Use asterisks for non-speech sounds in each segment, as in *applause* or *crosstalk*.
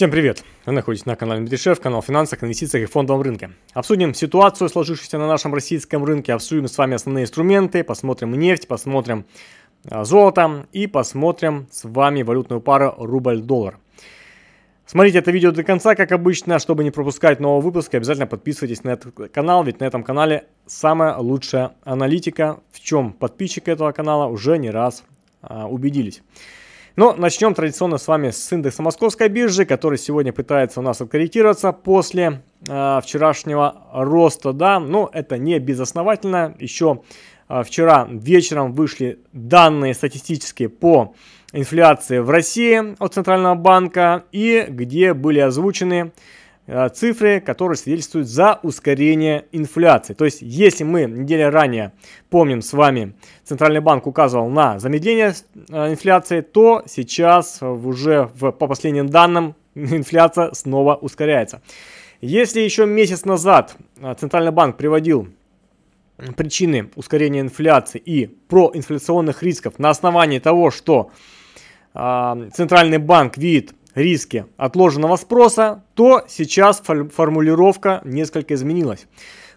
Всем привет! Вы находитесь на канале Дмитрий канал финансов, финансах, инвестициях и фондовом рынке. Обсудим ситуацию, сложившуюся на нашем российском рынке, обсудим с вами основные инструменты, посмотрим нефть, посмотрим а, золото и посмотрим с вами валютную пару рубль-доллар. Смотрите это видео до конца, как обычно, чтобы не пропускать нового выпуска, обязательно подписывайтесь на этот канал, ведь на этом канале самая лучшая аналитика, в чем подписчики этого канала уже не раз а, убедились. Но начнем традиционно с вами с индекса Московской биржи, который сегодня пытается у нас откорректироваться после э, вчерашнего роста. Да, но ну, это не безосновательно. Еще э, вчера вечером вышли данные статистические по инфляции в России от Центрального банка и где были озвучены Э, цифры, которые свидетельствуют за ускорение инфляции. То есть, если мы неделя ранее, помним с вами, Центральный банк указывал на замедление э, инфляции, то сейчас уже в, по последним данным *laughs* инфляция снова ускоряется. Если еще месяц назад э, Центральный банк приводил причины ускорения инфляции и проинфляционных рисков на основании того, что Центральный банк видит риски отложенного спроса, то сейчас формулировка несколько изменилась.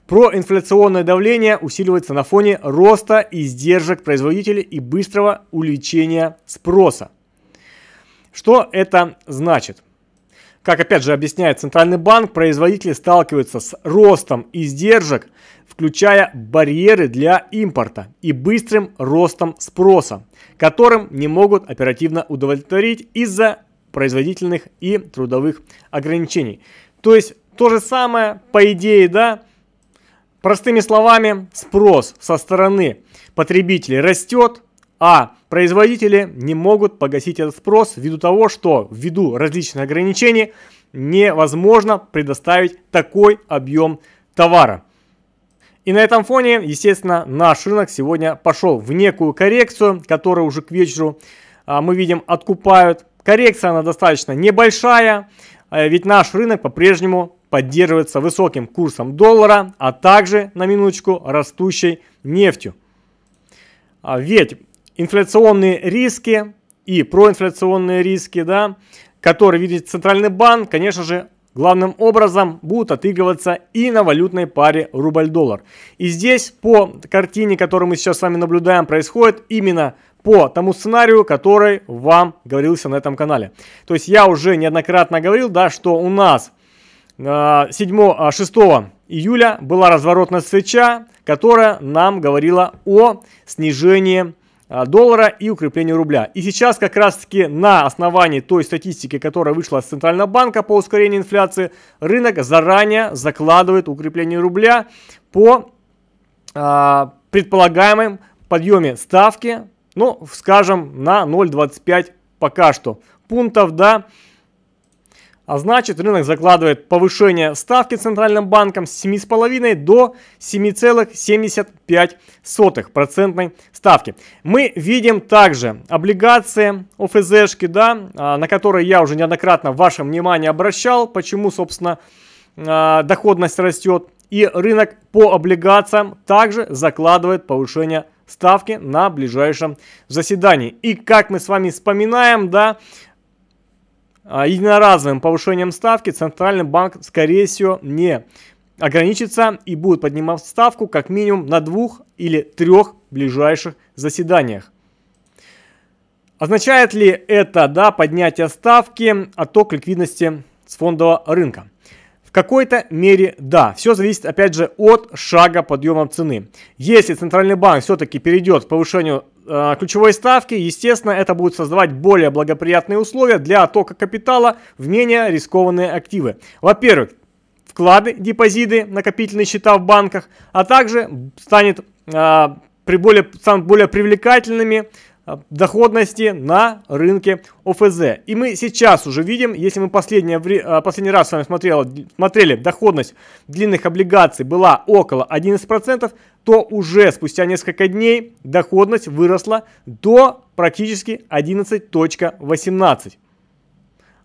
Про инфляционное давление усиливается на фоне роста издержек производителей и быстрого увеличения спроса. Что это значит? Как опять же объясняет Центральный банк, производители сталкиваются с ростом издержек, включая барьеры для импорта и быстрым ростом спроса, которым не могут оперативно удовлетворить из-за производительных и трудовых ограничений. То есть то же самое, по идее, да, простыми словами, спрос со стороны потребителей растет, а производители не могут погасить этот спрос ввиду того, что ввиду различных ограничений невозможно предоставить такой объем товара. И на этом фоне, естественно, наш рынок сегодня пошел в некую коррекцию, которую уже к вечеру а, мы видим откупают Коррекция она достаточно небольшая, э, ведь наш рынок по-прежнему поддерживается высоким курсом доллара, а также, на минуточку, растущей нефтью. А, ведь инфляционные риски и проинфляционные риски, да, которые видит Центральный банк, конечно же, главным образом будут отыгрываться и на валютной паре рубль-доллар. И здесь по картине, которую мы сейчас с вами наблюдаем, происходит именно по тому сценарию, который вам говорился на этом канале. То есть я уже неоднократно говорил, да, что у нас 7, э, 6 а, июля была разворотная свеча, которая нам говорила о снижении э, доллара и укреплении рубля. И сейчас как раз таки на основании той статистики, которая вышла с Центрального банка по ускорению инфляции, рынок заранее закладывает укрепление рубля по э, предполагаемым подъеме ставки ну, скажем, на 0,25 пока что пунктов, да. А значит, рынок закладывает повышение ставки Центральным банком с 7,5 до 7,75 процентной ставки. Мы видим также облигации ОФЗшки, да, а, на которые я уже неоднократно ваше внимание обращал, почему, собственно, а, доходность растет. И рынок по облигациям также закладывает повышение ставки на ближайшем заседании. И как мы с вами вспоминаем, да, а, единоразовым повышением ставки Центральный банк, скорее всего, не ограничится и будет поднимать ставку как минимум на двух или трех ближайших заседаниях. Означает ли это да, поднятие ставки отток ликвидности с фондового рынка? какой-то мере да. Все зависит, опять же, от шага подъема цены. Если центральный банк все-таки перейдет к повышению э, ключевой ставки, естественно, это будет создавать более благоприятные условия для оттока капитала в менее рискованные активы. Во-первых, вклады, депозиты, накопительные счета в банках, а также станет э, при более, станут более привлекательными Э, доходности на рынке ОФЗ. И мы сейчас уже видим, если мы последнее, э, последний раз с вами смотрели, смотрели, доходность длинных облигаций была около 11%, то уже спустя несколько дней доходность выросла до практически 11.18.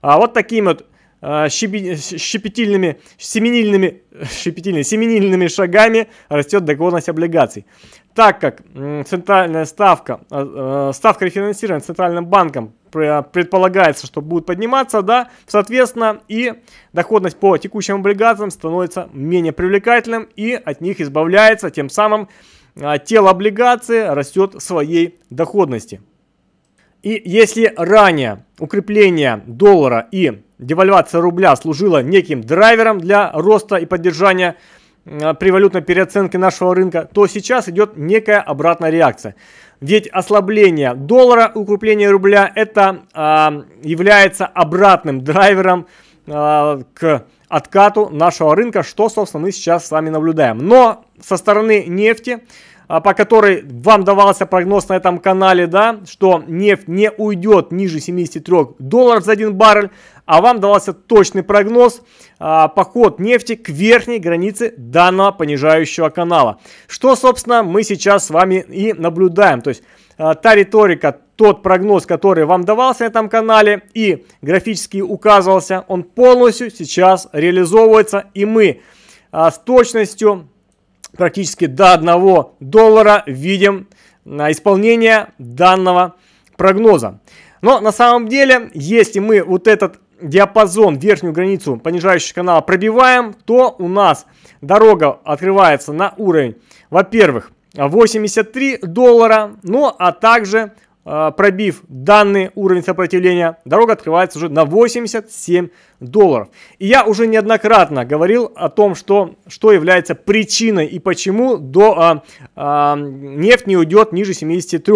А вот таким вот а, щепи, щепетильными, семенильными, *laughs* щепетильными, семенильными шагами растет доходность облигаций. Так как центральная ставка, а, а, ставка рефинансирования центральным банком предполагается, что будет подниматься, да, соответственно, и доходность по текущим облигациям становится менее привлекательным и от них избавляется, тем самым тело облигации растет своей доходности. И если ранее укрепление доллара и девальвация рубля служила неким драйвером для роста и поддержания а, при валютной переоценке нашего рынка, то сейчас идет некая обратная реакция. Ведь ослабление доллара, укрепление рубля, это э, является обратным драйвером э, к откату нашего рынка, что, собственно, мы сейчас с вами наблюдаем. Но со стороны нефти а, по которой вам давался прогноз на этом канале, да, что нефть не уйдет ниже 73 долларов за один баррель, а вам давался точный прогноз а, поход нефти к верхней границе данного понижающего канала. Что, собственно, мы сейчас с вами и наблюдаем. То есть а, та риторика, тот прогноз, который вам давался на этом канале и графически указывался, он полностью сейчас реализовывается, и мы а, с точностью практически до 1 доллара видим исполнение данного прогноза. Но на самом деле, если мы вот этот диапазон, верхнюю границу понижающего канала пробиваем, то у нас дорога открывается на уровень, во-первых, 83 доллара, ну а также а, пробив данный уровень сопротивления, дорога открывается уже на 87 долларов. И я уже неоднократно говорил о том, что, что является причиной и почему до, а, а, нефть не уйдет ниже 73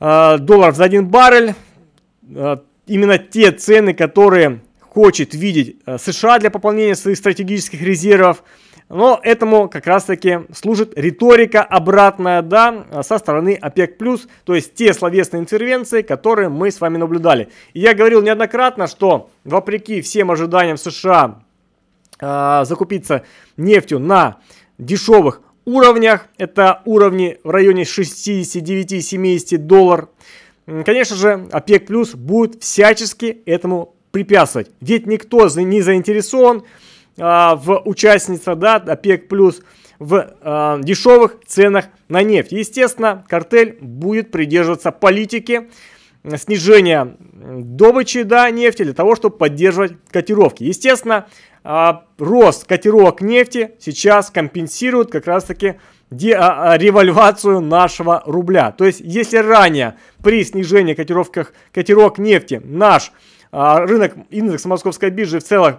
а, долларов за один баррель. А, именно те цены, которые хочет видеть США для пополнения своих стратегических резервов – но этому как раз таки служит риторика обратная, да, со стороны ОПЕК+, то есть те словесные интервенции, которые мы с вами наблюдали. И я говорил неоднократно, что вопреки всем ожиданиям США э, закупиться нефтью на дешевых уровнях, это уровни в районе 69-70 долларов, конечно же, ОПЕК будет всячески этому препятствовать. Ведь никто не заинтересован а, в участница, да, ОПЕК+, плюс в э, дешевых ценах на нефть. Естественно, картель будет придерживаться политики снижения добычи да, нефти для того, чтобы поддерживать котировки. Естественно, э, рост котировок нефти сейчас компенсирует как раз-таки револьвацию нашего рубля. То есть, если ранее при снижении котировках, котировок нефти наш э, рынок, индекс московской биржи в целом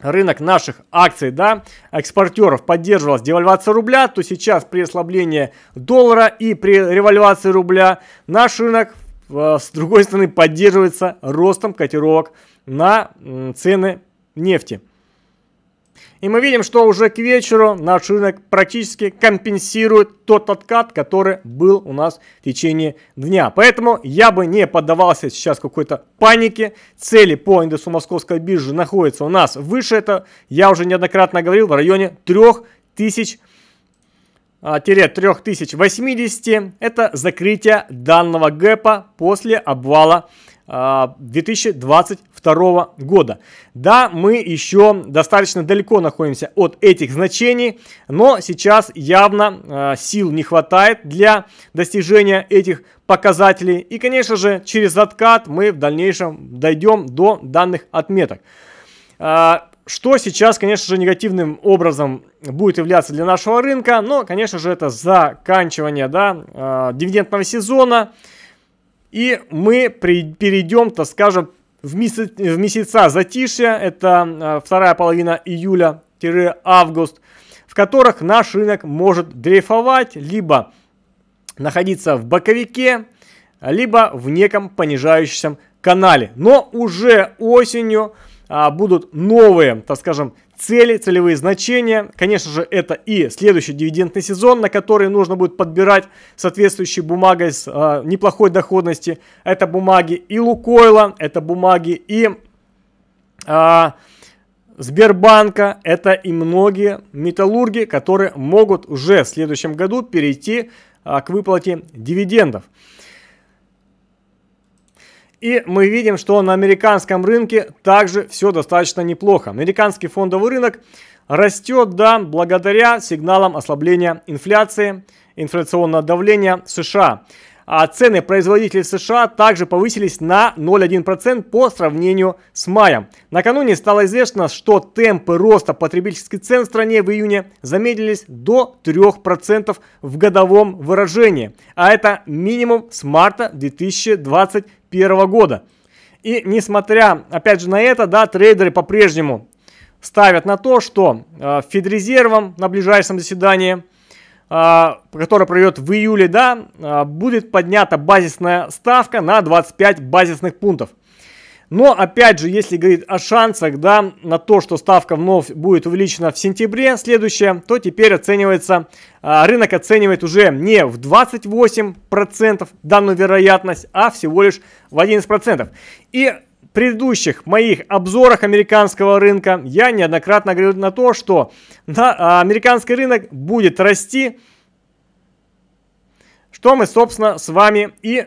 рынок наших акций, да, экспортеров поддерживалась девальвация рубля, то сейчас при ослаблении доллара и при револьвации рубля наш рынок, э, с другой стороны, поддерживается ростом котировок на цены нефти. И мы видим, что уже к вечеру наш рынок практически компенсирует тот откат, который был у нас в течение дня. Поэтому я бы не поддавался сейчас какой-то панике. Цели по индексу московской биржи находятся у нас выше. Это я уже неоднократно говорил в районе 3000 3080 а, это закрытие данного гэпа после обвала 2022 а, года. Да, мы еще достаточно далеко находимся от этих значений, но сейчас явно а, сил не хватает для достижения этих показателей. И, конечно же, через откат мы в дальнейшем дойдем до данных отметок. А, что сейчас, конечно же, негативным образом будет являться для нашего рынка, но, ну, конечно же, это заканчивание да, дивидендного сезона, и мы при, перейдем, так скажем, в, месяц, в месяца затишья, это э, вторая половина июля-август, в которых наш рынок может дрейфовать, либо находиться в боковике, либо в неком понижающемся канале. Но уже осенью а, будут новые, так скажем, цели, целевые значения. Конечно же, это и следующий дивидендный сезон, на который нужно будет подбирать соответствующие бумаги с э, неплохой доходности. Это бумаги и Лукойла, это бумаги и э, Сбербанка, это и многие металлурги, которые могут уже в следующем году перейти э, к выплате дивидендов. И мы видим, что на американском рынке также все достаточно неплохо. Американский фондовый рынок растет, да, благодаря сигналам ослабления инфляции, инфляционного давления США а цены производителей США также повысились на 0,1% по сравнению с маем. Накануне стало известно, что темпы роста потребительских цен в стране в июне замедлились до 3% в годовом выражении, а это минимум с марта 2021 года. И несмотря, опять же, на это, да, трейдеры по-прежнему ставят на то, что э, Федрезервом на ближайшем заседании – а, которая пройдет в июле, да, а, будет поднята базисная ставка на 25 базисных пунктов. Но, опять же, если говорить о шансах, да, на то, что ставка вновь будет увеличена в сентябре следующее, то теперь оценивается, а, рынок оценивает уже не в 28% данную вероятность, а всего лишь в 11%. И предыдущих моих обзорах американского рынка я неоднократно говорил на то, что на, а, американский рынок будет расти, что мы, собственно, с вами и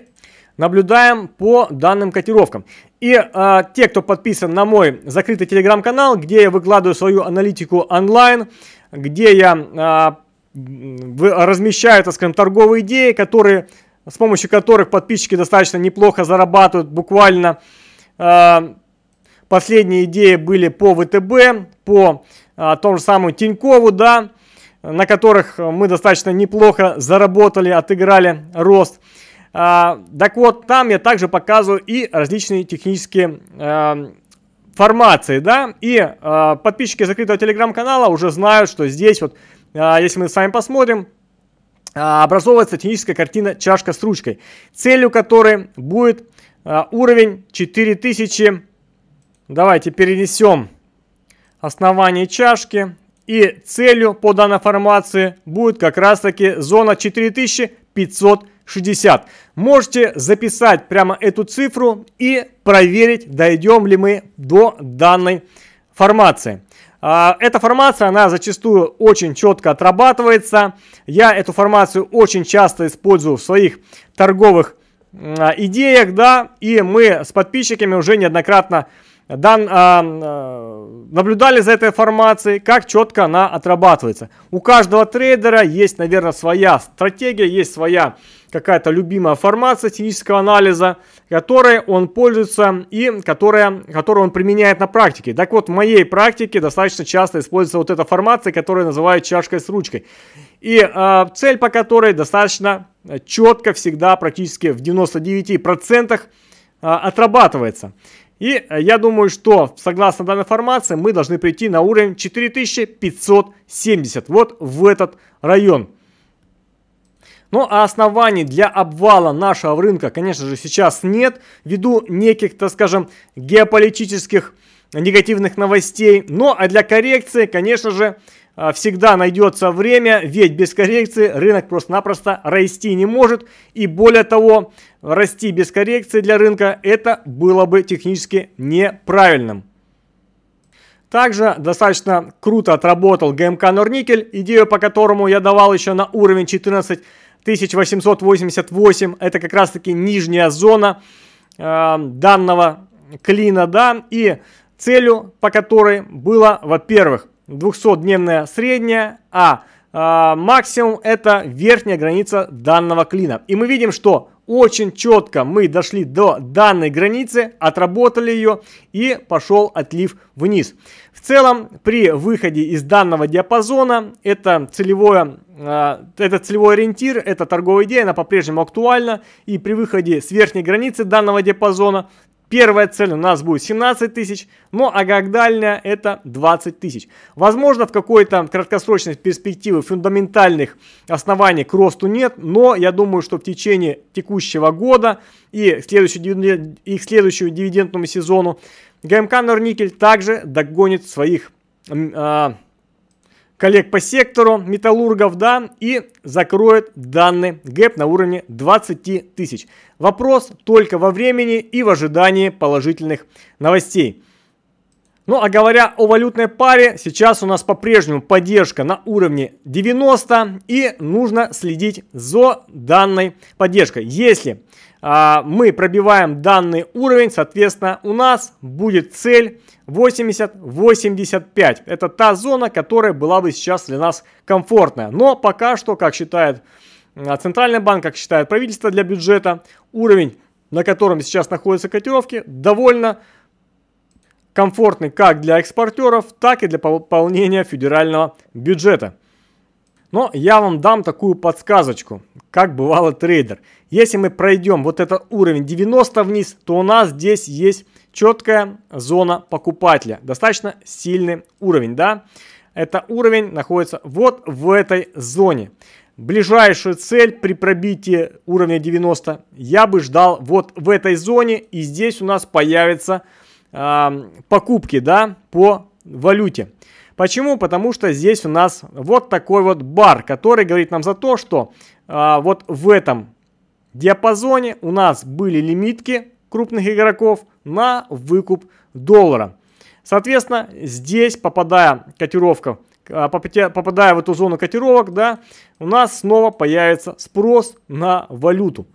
наблюдаем по данным котировкам. И э, те, кто подписан на мой закрытый телеграм-канал, где я выкладываю свою аналитику онлайн, где я э, размещаю, так скажем, торговые идеи, которые, с помощью которых подписчики достаточно неплохо зарабатывают буквально а, последние идеи были по ВТБ, по а, тому же самому Тинькову, да, на которых мы достаточно неплохо заработали, отыграли рост. А, так вот, там я также показываю и различные технические формации, да, и э, подписчики закрытого телеграм-канала уже знают, что здесь вот, э, если мы с вами посмотрим, э, образовывается техническая картина чашка с ручкой, целью которой будет а, уровень 4000. Давайте перенесем основание чашки. И целью по данной формации будет как раз таки зона 4560. Можете записать прямо эту цифру и проверить, дойдем ли мы до данной формации. А, эта формация, она зачастую очень четко отрабатывается. Я эту формацию очень часто использую в своих торговых а, идеях, да, и мы с подписчиками уже неоднократно дан, а, а, наблюдали за этой формацией, как четко она отрабатывается. У каждого трейдера есть, наверное, своя стратегия, есть своя какая-то любимая формация технического анализа, которой он пользуется и которая, которую он применяет на практике. Так вот, в моей практике достаточно часто используется вот эта формация, которую называют чашкой с ручкой. И э, цель по которой достаточно Э, четко всегда практически в 99% э, отрабатывается. И э, я думаю, что согласно данной информации мы должны прийти на уровень 4570, вот в этот район. Ну а оснований для обвала нашего рынка, конечно же, сейчас нет, ввиду неких, так скажем, геополитических негативных новостей. Но ну, а для коррекции, конечно же, а, всегда найдется время, ведь без коррекции рынок просто-напросто расти не может. И более того, расти без коррекции для рынка это было бы технически неправильным. Также достаточно круто отработал ГМК Норникель, идею по которому я давал еще на уровень 14888. Это как раз таки нижняя зона э, данного клина, да, и целью по которой было, во-первых, 200-дневная средняя, а э, максимум это верхняя граница данного клина. И мы видим, что очень четко мы дошли до данной границы, отработали ее и пошел отлив вниз. В целом при выходе из данного диапазона это целевое а, этот целевой ориентир, эта торговая идея, она по-прежнему актуальна. И при выходе с верхней границы данного диапазона Первая цель у нас будет 17 тысяч, но агродальная это 20 тысяч. Возможно, в какой-то краткосрочной перспективе фундаментальных оснований к росту нет, но я думаю, что в течение текущего года и, следующую, и к следующему дивидендному сезону ГМК Норникель также догонит своих э, коллег по сектору, металлургов, да, и закроет данный гэп на уровне 20 тысяч. Вопрос только во времени и в ожидании положительных новостей. Ну а говоря о валютной паре, сейчас у нас по-прежнему поддержка на уровне 90 и нужно следить за данной поддержкой. Если а, мы пробиваем данный уровень, соответственно, у нас будет цель 80-85. Это та зона, которая была бы сейчас для нас комфортная. Но пока что, как считает а, Центральный банк, как считает правительство для бюджета, уровень, на котором сейчас находятся котировки, довольно комфортный как для экспортеров, так и для пополнения федерального бюджета. Но я вам дам такую подсказочку, как бывало трейдер. Если мы пройдем вот этот уровень 90 вниз, то у нас здесь есть четкая зона покупателя. Достаточно сильный уровень, да? Это уровень находится вот в этой зоне. Ближайшую цель при пробитии уровня 90 я бы ждал вот в этой зоне. И здесь у нас появятся э, покупки, да, по валюте. Почему? Потому что здесь у нас вот такой вот бар, который говорит нам за то, что а, вот в этом диапазоне у нас были лимитки крупных игроков на выкуп доллара. Соответственно, здесь, попадая котировка, а, попадая в эту зону котировок, да, у нас снова появится спрос на валюту.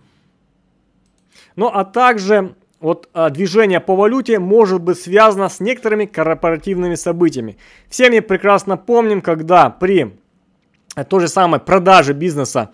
Ну а также вот а, движение по валюте может быть связано с некоторыми корпоративными событиями. Все мы прекрасно помним, когда при э, той же самой продаже бизнеса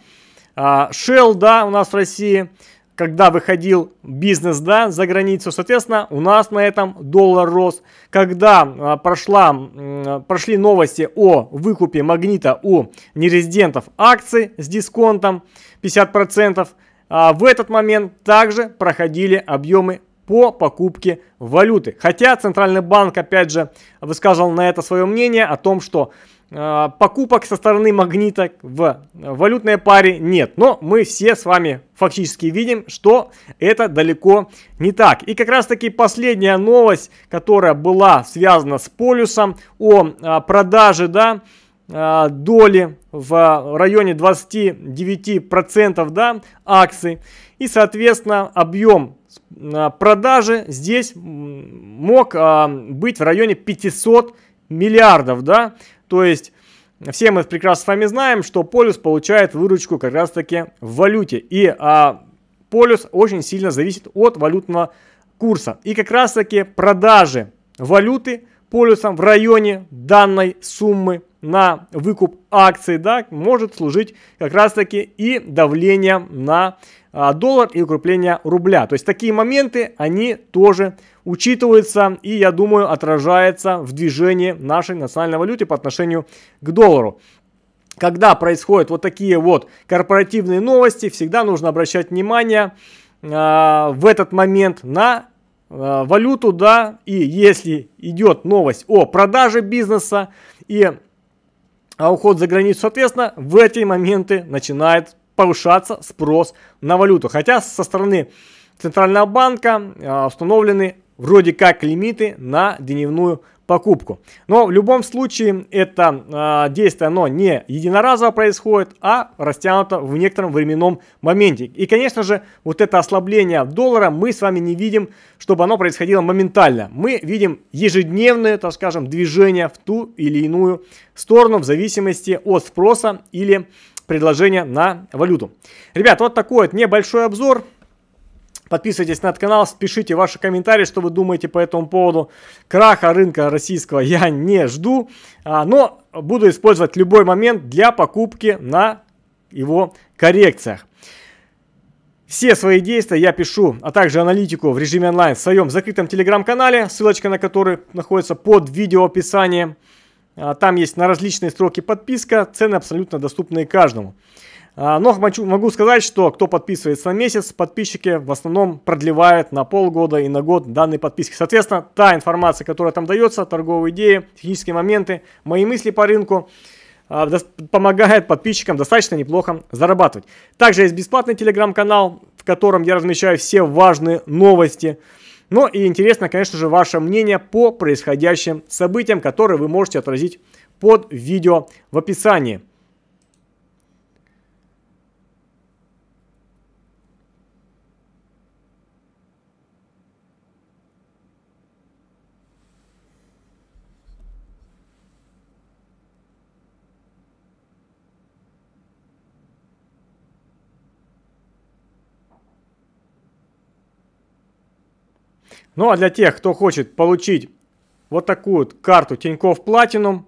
а, Shell, да, у нас в России, когда выходил бизнес, да, за границу, соответственно, у нас на этом доллар рос. Когда а, прошла, э, прошли новости о выкупе магнита у нерезидентов акций с дисконтом 50%, а в этот момент также проходили объемы по покупке валюты. Хотя Центральный банк, опять же, высказал на это свое мнение о том, что э, покупок со стороны магнита в валютной паре нет. Но мы все с вами фактически видим, что это далеко не так. И как раз таки последняя новость, которая была связана с полюсом о э, продаже, да, Э, доли в районе 29% да, акций. И, соответственно, объем э, продажи здесь мог э, быть в районе 500 миллиардов. Да? То есть все мы прекрасно с вами знаем, что полюс получает выручку как раз таки в валюте. И а, полюс очень сильно зависит от валютного курса. И как раз таки продажи валюты полюсом в районе данной суммы на выкуп акций, да, может служить как раз-таки и давление на а, доллар и укрепление рубля. То есть такие моменты, они тоже учитываются и, я думаю, отражаются в движении нашей национальной валюты по отношению к доллару. Когда происходят вот такие вот корпоративные новости, всегда нужно обращать внимание э, в этот момент на э, валюту, да, и если идет новость о продаже бизнеса и а уход за границу, соответственно, в эти моменты начинает повышаться спрос на валюту. Хотя со стороны Центрального банка а, установлены вроде как лимиты на дневную покупку. Но в любом случае это э, действие, оно не единоразово происходит, а растянуто в некотором временном моменте. И, конечно же, вот это ослабление доллара мы с вами не видим, чтобы оно происходило моментально. Мы видим ежедневное, так скажем, движение в ту или иную сторону в зависимости от спроса или предложения на валюту. Ребят, вот такой вот небольшой обзор. Подписывайтесь на этот канал, пишите ваши комментарии, что вы думаете по этому поводу. Краха рынка российского *laughs* я не жду, а, но буду использовать любой момент для покупки на его коррекциях. Все свои действия я пишу, а также аналитику в режиме онлайн в своем закрытом телеграм-канале, ссылочка на который находится под видео описанием. А, там есть на различные строки подписка, цены абсолютно доступные каждому. А, но могу сказать, что кто подписывается на месяц, подписчики в основном продлевают на полгода и на год данные подписки. Соответственно, та информация, которая там дается, торговые идеи, технические моменты, мои мысли по рынку, а, помогает подписчикам достаточно неплохо зарабатывать. Также есть бесплатный телеграм-канал, в котором я размещаю все важные новости. Ну и интересно, конечно же, ваше мнение по происходящим событиям, которые вы можете отразить под видео в описании. Ну а для тех, кто хочет получить вот такую карту Тинькофф Платинум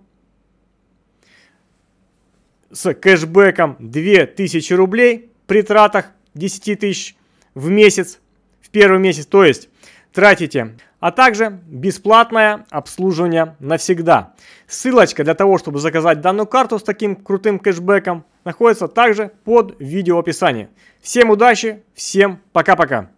с кэшбэком 2000 рублей при тратах 10 тысяч в месяц, в первый месяц, то есть тратите. А также бесплатное обслуживание навсегда. Ссылочка для того, чтобы заказать данную карту с таким крутым кэшбэком, находится также под видео описании. Всем удачи, всем пока-пока.